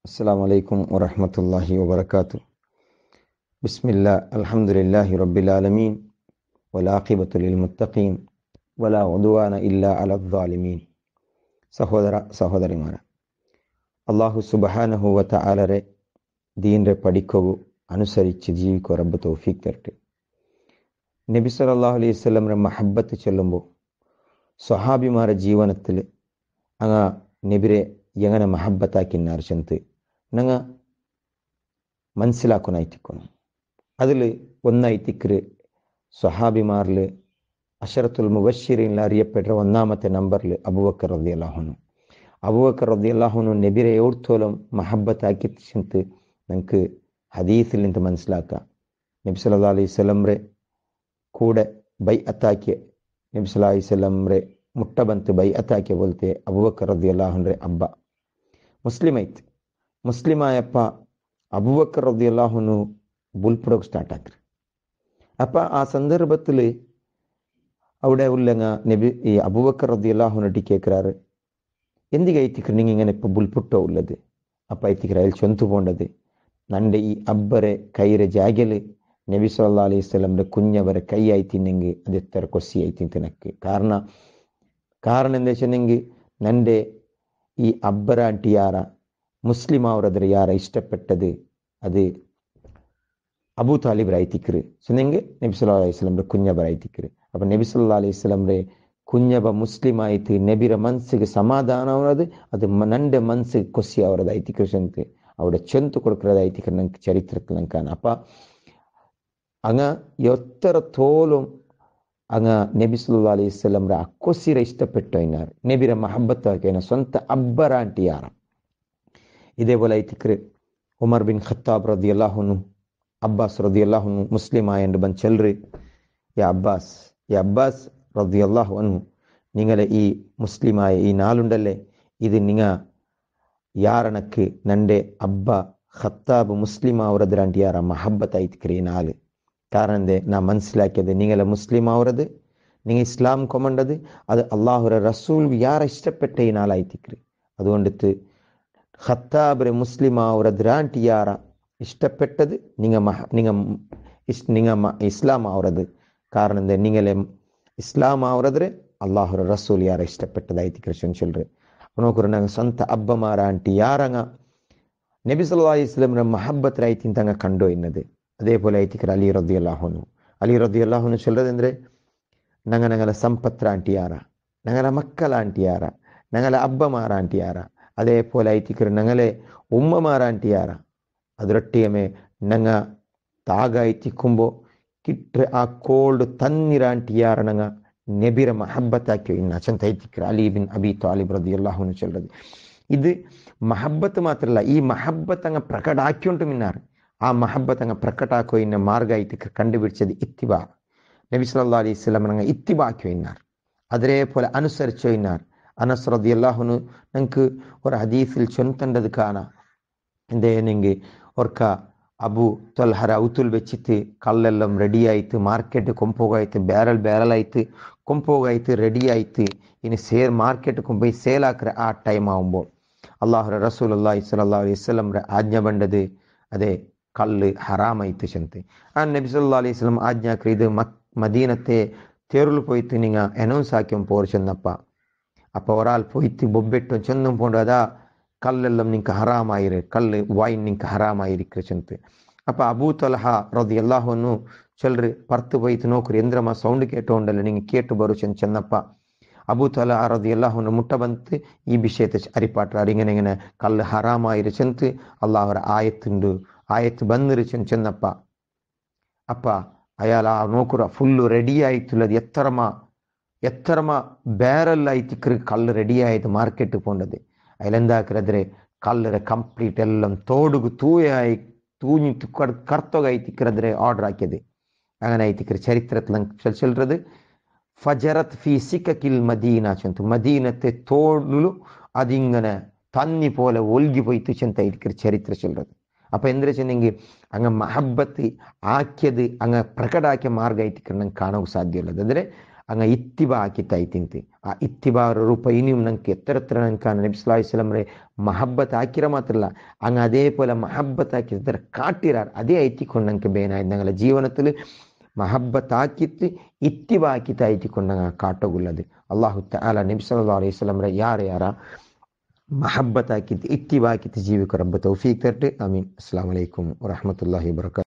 السلام عليكم ورحمة الله وبركاته بسم الله الحمد لله رب العالمين والعاقبة للمتقين ولا عدوان إلا على الظالمين സഹോദര സഹോദരിമാരെ അള്ളാഹു സുബഹാനഹുവ താലരെ ദീൻ്റെ പഠിക്കവു അനുസരിച്ച് ജീവിക്കുക റബ്ബ് തോഫീക്ക് തരട്ടെ നബി സലാഹു അലൈഹി സ്വലമിൻ്റെ മഹബത്ത് ചൊല്ലുമ്പോൾ സ്വഹാബിമാരുടെ ജീവനത്തിൽ അങ്ങ് നബിരെ yangana mahabbata kinnar chente nanga മനസ്സിലാക്കാനായിട്ടിരിക്കണം അതിൽ ഒന്നായിത്തിക്കര് സ്വഹാബിമാരിൽ അഷറത്തുൽ മുബഷീറിൽ അറിയപ്പെട്ട ഒന്നാമത്തെ നമ്പറിൽ അബുബക്കർ റദ്ദി അള്ളാഹുനു അബുബക്കർ റദ്ദി അള്ളാഹുനു നബിരെ എവിടത്തോളം മഹബത്താക്കി ചിന്ത് നമുക്ക് ഹദീസിൽ നിന്ന് മനസ്സിലാക്കാം നബി സല്ലാ അലൈഹി സ്വലംറെ കൂടെ ബൈ അത്താക്കിയ നബി സല്ലാ അലൈഹി സ്വലംറെ മുട്ടബന്ത് ബൈ അത്താക്കിയ പോലത്തെ അബുബക്കർ റദ്ദി അള്ളാഹുൻ്റെ അബ്ബ ಮುಸ್ಲಿಮೈತಿ ಮುಸ್ಲಿಮ ಯಪ್ಪ ಅಬುಬಕ್ಕರ್ ರದಿಯಲ್ಲಾಹುನು ಬುಲ್ಪಡೋಕೆ ಸ್ಟಾರ್ಟ್ ಆಗ್ರಿ ಅಪ್ಪ ಆ ಸಂದರ್ಭದಲ್ಲಿ അവിടെ ഉള്ളങ്ങ നബി ഈ അബുബക്കർ റതി അള്ളാഹുനട്ടി കേൾക്കാറ് എന്ത് കഴിത്തിക്കർ നിങ്ങൾ ഇങ്ങനെ ഇപ്പം ബുൽപുട്ടോ ഉള്ളത് അപ്പം അയത്തിക്കർ അയാൾ ചൊന്തു പോണ്ടത് നൻ്റെ ഈ അബ്ബറെ കൈരെ ജാഗല് നബി സല്ലാ അലൈഹി സ്വലമിൻ്റെ കുഞ്ഞവരെ കൈയായി തിന്നെങ്കിൽ അത് എത്ര കൊസിയായി തിന്നക്ക് കാരണം കാരണം എന്താ വെച്ചെന്നെങ്കിൽ നൻ്റെ ഈ അബ്ബറാട്ടിയാറ മുസ്ലിമാവറതർ യാറ ഇഷ്ടപ്പെട്ടത് അത് അബൂ താലിബറായി തിക്കറ് സുനെങ്കിൽ നബി സുല്ലാ അലൈഹി സ്വലമിൻ്റെ കുഞ്ഞബറായി തിക്കറ് അപ്പം നബി സുല്ലാ അലൈഹി സ്വലമിൻ്റെ ಕುಂಜಬ ಮುಸ್ಲಿಮ್ ಆಯ್ತು ನೆಬಿರ ಮನ್ಸಿಗೆ ಸಮಾಧಾನ ಅವರದು ಅದು ನಂಡೆ ಮನ್ಸಿಗೆ ಕೊಸಿ ಅವರದು ಐತಿ ಕೃಷ್ಣಂತೆ ಅವಡ ಚೆಂತು ಕೊಡ್ಕರದ ಐತಿ ನಂಗೆ ಚರಿತ್ರಕ್ಕೆ ನಂಕಾನ ಅಪ್ಪ ಹಂಗ ಎತ್ತರ ತೋಲು അങ്ങ് നബി സുല്ലാ അലൈഹി സ്വലം അക്കൊസിര ഇഷ്ടപ്പെട്ടു അതിനാർ നബിര മഹബത്താക്കിയ സ്വന്ത അബ്ബറാൻറ്റിയാറ ഇതേപോലെ ഐതിക്ര ഉമർ ബിൻ ഖത്താബ് റതി അള്ളാഹുനു അബ്ബാസ് റതി അള്ളാഹുനു മുസ്ലിമായ എൻ്റെ ബൻ ചെല്ലറ് യാ അബ്ബാസ് യ അബ്ബാസ് റതി അള്ളാഹു നിങ്ങളെ ഈ മുസ്ലിമായ ഈ നാളുണ്ടല്ലേ ഇത് നിങ്ങ യാറണക്ക് നൻ്റെ അബ്ബ ഖത്താബ് മുസ്ലിം ആവറതിരാണ്ടിയാറ മഹബത്തായിത്തിക്കറി നാല് കാരണം நான் மனசிலாக்கியது മനസ്സിലാക്കിയത് முஸ்லீம் മുസ്ലിം நீங்கள் இஸ்லாம் கொமண்டது அது அல்லாஹுர ரசூல் யாரை இஷ்டப்பட்ட நாளாய்த்திக்கிறி அது ஒன்றுத்து ஹத்தாபுர முஸ்லீம் ஒரு திராண்டி யாரா இஷ்டப்பட்டது நீங்கள் மஹ நீங்கள் இஸ் நீங்கள் ம இஸ்லாம் ஆகிறது காரணந்தே இந்த நீங்களே இஸ்லாம் ஆகிறதுல அல்லாஹுர ரசூல் யாரை இஷ்டப்பட்டது இஷ்டப்பட்டதாய்த்திக்கிறச்சுன்னு சொல்கிறேன் உனக்கு ஒரு நாங்கள் சொந்த அப்பமாரான்ட்டி யாரங்க நெபிசல்லா இஸ்லாம் மஹப்பத் ராய்த்தின் தாங்க கண்டோ என்னது അതേപോലെ ആയിത്തിക്കര അലി റദ്ദി അള്ളാഹുനു അലി റദ്ദി അള്ളാഹുനു ചെല്ലതെന്ദ്രെ ഞങ്ങൾ ഞങ്ങളെ സമ്പത്ര ആൻറ്റിയാറ ഞങ്ങളെ മക്കളാൻറ്റിയാറ ഞങ്ങളെ അബ്ബമാറാൻറ്റിയാറ അതേപോലെ ആയിത്തിക്കർ ഞങ്ങളെ ഉമ്മമാറാൻറ്റിയാറ അതിരട്ടിയമേ ഞങ്ങ താകായിത്തിക്കുമ്പോൾ കിട്ട് ആ കോൾഡ് തന്നിരാൻറ്റിയാറ ഞങ്ങ നെബിറ മഹബത്താക്കിയോ ഇന്ന് അച്ഛൻ തൈത്തിക്കർ അലി ബിൻ അബി താലിബ് റദി അള്ളാഹുനു ചെല്ലത് ഇത് മഹബത്ത് മാത്രമല്ല ഈ മഹബത്ത് അങ്ങ് പ്രകടാക്കിയോണ്ട് മിന്നാറ് ಆ ಮಹಬ್ಬತಂಗ ಪ್ರಕಟಾಕೋಯಿನ ಮಾರ್ಗ ಐತಿಕ ಕಂಡುಬಿಡಿಚದು ಇತ್ತಿಬಾ നബിസ്വല്ലാ അലൈഹി സ്വലമിനെ ഇത്തിബാക്കിനാർ അതേപോലെ അനുസരിച്ചുനാർ അനസ്രദ് അല്ലാഹുന് ഞങ്ങൾക്ക് ഒരു ഹദീസിൽ ചൊന്തണ്ടത് കാണാം എന്തേനെങ്കിൽ ഓർക്ക അബു തൊൽഹര ഔത്തുൽ വെച്ചിട്ട് കല്ലെല്ലാം റെഡിയായിട്ട് മാർക്കറ്റ് കൊമ്പോകായിട്ട് ബാരൽ ബാരലായിട്ട് കൊമ്പോകായിട്ട് റെഡിയായിട്ട് ഇനി സേൽ മാർക്കറ്റ് കൊണ്ടുപോയി സേലാക്കുക ആ ടൈം ആകുമ്പോൾ അള്ളാഹു റസൂൽ അള്ളാഹി സ്വല്ലാ അലൈഹി സ്വലം ആജ്ഞ പണ്ടത് അതെ கல் ஹராம் ஐத்து சென்று அண்ட் நபிசல்லா அலி இஸ்லாம் ஆஜ்யா கிரீது மத் மதீனத்தே தேருள் போய்த்து நீங்கள் அனௌன்ஸ் ஆக்கியம் போர் சென்னப்பா அப்போ ஒரு ஆள் போய்த்து பொப்பெட்டும் சொந்தம் போன்றதா கல்லெல்லாம் நீங்கள் ஹராம் ஆயிரு கல் வாயின் நீங்கள் ஹராம் ஆயிருக்கிற சென்று அப்போ அபூ தலஹா எல்லா ஒன்றும் சொல்றி பர்த்து போய்த்து நோக்கு எந்திரமா சவுண்டு கேட்டோம் இல்லை நீங்கள் கேட்டு போர் சென்னப்பா அபூ தலா ரது எல்லாஹன்னு முட்டை வந்து இ விஷயத்தை அறிப்பாட்டுறாரு இங்கே நீங்கள் கல் ஹராம் ஆயிரு சென்று அல்லாஹரை ஆயத்துண்டு ಆಯ್ತು ಬಂದ್ರಿ ಚೆನ್ನ ಚೆನ್ನಪ್ಪ ಅಪ್ಪ ಅಯಾಲ ಆ ನೋಕುರ ಫುಲ್ಲು ರೆಡಿ ಆಯ್ತು ಅದು ಎತ್ತರಮ ಎತ್ತರಮ ಬೇರಲ್ ಆಯ್ತು ಇಕ್ಕರೆ ಕಲ್ಲು ರೆಡಿ ಆಯ್ತು ಮಾರ್ಕೆಟ್ಗೆ ಪೋಂಡದು ಅಯಲೆಂದ ಹಾಕಿರದ್ರೆ ಕಲ್ಲರ ಕಂಪ್ಲೀಟ್ ಎಲ್ಲ ತೋಡುಗು ತೂಯ ಆಯ್ தூஞ்சி கட் கர்த்தொகை திக்கிறது ஆர்டர் ஆக்கியது அங்கே திக்கிற சரித்திரத்தில் சொல் சொல்கிறது ஃபஜரத் ஃபி சிக்கில் மதீனா சொந்து மதீனத்தை தோடு அது இங்கே தண்ணி போல ஒல்கி போய்த்து செந்த இருக்கிற சரித்திரம் சொல்கிறது അപ്പം എന്തിനെങ്കിൽ അങ്ങ് മഹബത്ത് ആക്കിയത് അങ്ങ് പ്രകടാക്കിയ മാർഗമായിട്ട് ನಂಗೆ കാണೋಕೆ ಸಾಧ್ಯವಿಲ್ಲದು ಅಂದರೆ ಹಂಗೆ ಇತ್ತಿಬ ಆಕಿತ್ತಾಯ್ತಿಂತಿ ಆ ಇತ್ತಿಬ ರೂಪ ಇನಿಮ್ ನಂಗೆ ಎತ್ತರತ್ರ ನಂಗೆ ಕಾಣ ನಬಿಸ್ಲಾಯ್ ಇಸ್ಲಾಮ್ರೆ ಮಹಬ್ಬತ್ ಹಾಕಿರ ಮಾತ್ರ ಇಲ್ಲ ಹಂಗೆ ಅದೇ ಪೋಲ ಮಹಬ್ಬತ್ ಹಾಕಿದ್ರ ಕಾಟಿರಾರ್ ಅದೇ ಐತಿಕೊಂಡು ನಂಗೆ ಬೇನಾಯ್ತು ನಂಗಲ್ಲ ಜೀವನದಲ್ಲಿ ಮಹಬ್ಬತ್ ಹಾಕಿತ್ತು ಇತ್ತಿಬ ಹಾಕಿತ ಐತಿಕೊಂಡು ನಂಗೆ ಕಾಟೋಗುಲ್ಲದು ಅಲ್ಲಾಹು ಅಲ್ಲ ನಬಿಸಲ್ಲ ಅಲೈಹಿಸ್ಲಾಮ್ರೆ ಯಾರು ಯಾರ മഹബത്താക്കി ഇത്തിവാക്കി ജീവിക്കും റബ്ബ് തൗഫീഖ് തട്ട് അമീൻ അസ്സാം വലൈക്കും വറഹമത്തല്ലാഹി വർക്കാത്തു